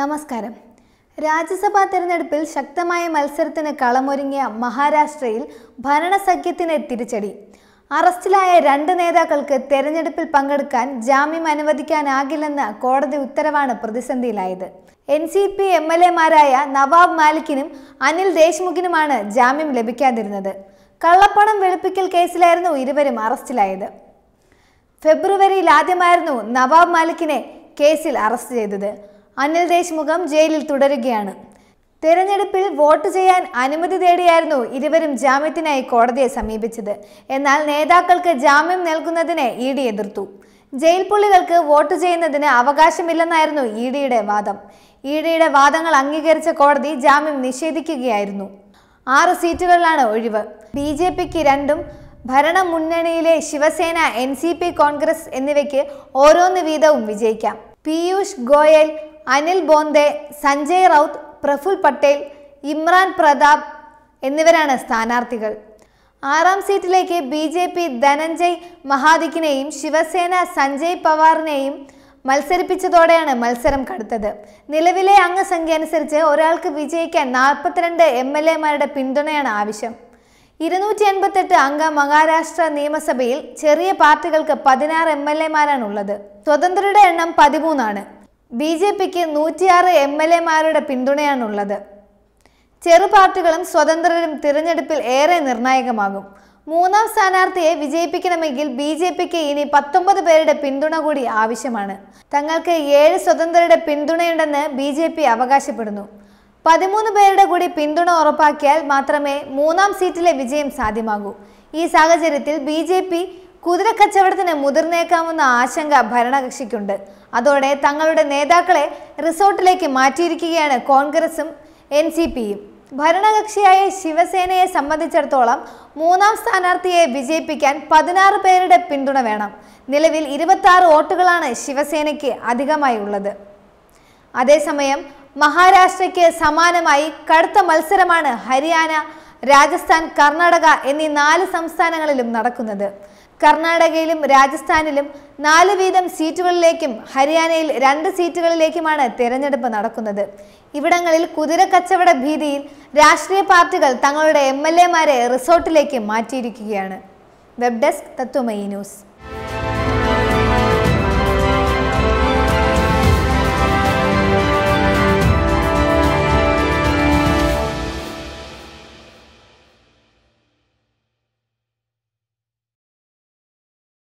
നമസ്കാരം രാജ്യസഭാ തെരഞ്ഞെടുപ്പിൽ ശക്തമായ മത്സരത്തിന് കളമൊരുങ്ങിയ മഹാരാഷ്ട്രയിൽ ഭരണസഖ്യത്തിന് തിരിച്ചടി അറസ്റ്റിലായ രണ്ട് നേതാക്കൾക്ക് തെരഞ്ഞെടുപ്പിൽ പങ്കെടുക്കാൻ ജാമ്യം അനുവദിക്കാനാകില്ലെന്ന കോടതി ഉത്തരവാണ് പ്രതിസന്ധിയിലായത് N C P M L എമാരായ നവാബ് മാലിക്കിനും അനിൽ ദേശ്മുഖിനുമാണ് ജാമ്യം ലഭിക്കാതിരുന്നത് കള്ളപ്പണം വെളുപ്പിക്കൽ കേസിലായിരുന്നു ഇരുവരും അറസ്റ്റിലായത് ഫെബ്രുവരിയിൽ ആദ്യമായിരുന്നു നവാബ് മാലിക്കിനെ കേസിൽ അറസ്റ്റ് ചെയ്തത് അനിൽ ദേശ്മുഖം ജയിലിൽ തുടരുകയാണ് തെരഞ്ഞെടുപ്പിൽ വോട്ട് ചെയ്യാൻ അനുമതി തേടിയായിരുന്നു ഇരുവരും ജാമ്യത്തിനായി കോടതിയെ സമീപിച്ചത് എന്നാൽ നേതാക്കൾക്ക് ജാമ്യം നൽകുന്നതിനെ ഇ ഡി എതിർത്തു ജയിൽ പുള്ളികൾക്ക് വോട്ട് ചെയ്യുന്നതിന് അവകാശമില്ലെന്നായിരുന്നു ഇ ഡിയുടെ വാദം ഇ ഡിയുടെ വാദങ്ങൾ അംഗീകരിച്ച കോടതി ജാമ്യം നിഷേധിക്കുകയായിരുന്നു ആറ് സീറ്റുകളിലാണ് ഒഴിവ് ബി ജെ പിക്ക് രണ്ടും ഭരണ മുന്നണിയിലെ Shiv Sena N C P Congress എന്നിവയ്ക്ക് ഓരോന്ന് വീതവും വിജയിക്കാം പീയൂഷ് ഗോയൽ അനിൽ ബോന്തെ സഞ്ജയ് റൌത്ത് പ്രഫുൽ പട്ടേൽ ഇമ്രാൻ പ്രതാപ് എന്നിവരാണ് സ്ഥാനാർത്ഥികൾ ആറാം സീറ്റിലേക്ക് ബി ജെ പി ധനഞ്ജയ് മഹാദിക്കിനെയും ശിവസേന സഞ്ജയ് പവാറിനെയും മത്സരിപ്പിച്ചതോടെയാണ് മത്സരം കടുത്തത് നിലവിലെ അംഗസംഖ്യ അനുസരിച്ച് ഒരാൾക്ക് വിജയിക്കാൻ നാൽപ്പത്തിരണ്ട് എം എൽ എമാരുടെ പിന്തുണയാണ് ആവശ്യം ഇരുന്നൂറ്റി എൺപത്തെട്ട് അംഗ മഹാരാഷ്ട്ര നിയമസഭയിൽ ചെറിയ പാർട്ടികൾക്ക് പതിനാറ് എം എൽ എമാരാണുള്ളത് സ്വതന്ത്രരുടെ എണ്ണം പതിമൂന്നാണ് ബി ജെ പിക്ക് നൂറ്റിയാറ് എം എൽ എമാരുടെ പിന്തുണയാണുള്ളത് ചെറുപാർട്ടികളും സ്വതന്ത്രരും തിരഞ്ഞെടുപ്പിൽ ഏറെ നിർണായകമാകും മൂന്നാം സ്ഥാനാർത്ഥിയെ വിജയിപ്പിക്കണമെങ്കിൽ ബി ജെ പിക്ക് ഇനി പത്തൊമ്പത് പേരുടെ പിന്തുണ കൂടി ആവശ്യമാണ് തങ്ങൾക്ക് ഏഴ് സ്വതന്ത്രരുടെ പിന്തുണയുണ്ടെന്ന് ബി ജെ പി അവകാശപ്പെടുന്നു പതിമൂന്ന് പേരുടെ കൂടി പിന്തുണ ഉറപ്പാക്കിയാൽ മാത്രമേ മൂന്നാം സീറ്റിലെ വിജയം സാധ്യമാകൂ ഈ സാഹചര്യത്തിൽ ബി ജെ പി കുതിരക്കച്ചവടത്തിന് മുതിർന്നേക്കാമെന്ന ആശങ്ക ഭരണകക്ഷിക്കുണ്ട് അതോടെ തങ്ങളുടെ നേതാക്കളെ റിസോർട്ടിലേക്ക് മാറ്റിയിരിക്കുകയാണ് കോൺഗ്രസും എൻ സി പിയും ഭരണകക്ഷിയായ ശിവസേനയെ സംബന്ധിച്ചിടത്തോളം മൂന്നാം സ്ഥാനാർത്ഥിയെ വിജയിപ്പിക്കാൻ പതിനാറ് പേരുടെ പിന്തുണ വേണം നിലവിൽ ഇരുപത്തി വോട്ടുകളാണ് ശിവസേനയ്ക്ക് അധികമായി ഉള്ളത് അതേസമയം മഹാരാഷ്ട്രയ്ക്ക് സമാനമായി കടുത്ത മത്സരമാണ് ഹരിയാന രാജസ്ഥാൻ കർണാടക എന്നീ നാല് സംസ്ഥാനങ്ങളിലും നടക്കുന്നത് കർണാടകയിലും രാജസ്ഥാനിലും നാല് വീതം സീറ്റുകളിലേക്കും ഹരിയാനയിൽ രണ്ട് സീറ്റുകളിലേക്കുമാണ് തെരഞ്ഞെടുപ്പ് നടക്കുന്നത് ഇവിടങ്ങളിൽ കുതിരക്കച്ചവട ഭീതിയിൽ രാഷ്ട്രീയ പാർട്ടികൾ തങ്ങളുടെ എം റിസോർട്ടിലേക്ക് മാറ്റിയിരിക്കുകയാണ് വെബ് ഡെസ്ക് തത്വമയി ന്യൂസ്